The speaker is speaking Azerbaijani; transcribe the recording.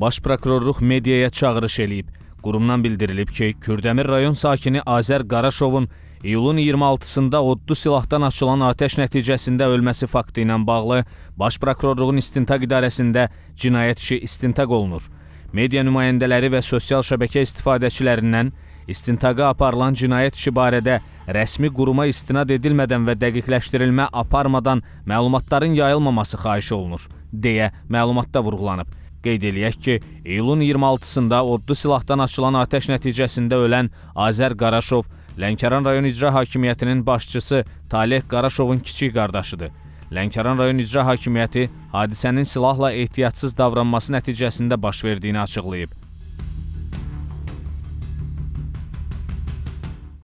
Baş prokurorluq mediaya çağırış eləyib. Qurumdan bildirilib ki, Kürdəmir rayon sakini Azər Qaraşovun iyulun 26-sında odlu silahdan açılan atəş nəticəsində ölməsi faktı ilə bağlı Baş prokurorluğun istintaq idarəsində cinayət işi istintaq olunur. Media nümayəndələri və sosial şəbəkə istifadəçilərindən istintaqa aparılan cinayət işi barədə rəsmi quruma istinad edilmədən və dəqiqləşdirilmə aparmadan məlumatların yayılmaması xahiş olunur, deyə məlumatda vurğulanıb. Qeyd eləyək ki, iyulun 26-sında odlu silahdan açılan atəş nəticəsində ölən Azər Qaraşov Lənkəran rayon icra hakimiyyətinin başçısı Taleh Qaraşovun kiçik qardaşıdır. Lənkəran rayon icra hakimiyyəti hadisənin silahla ehtiyatsız davranması nəticəsində baş verdiyini açıqlayıb.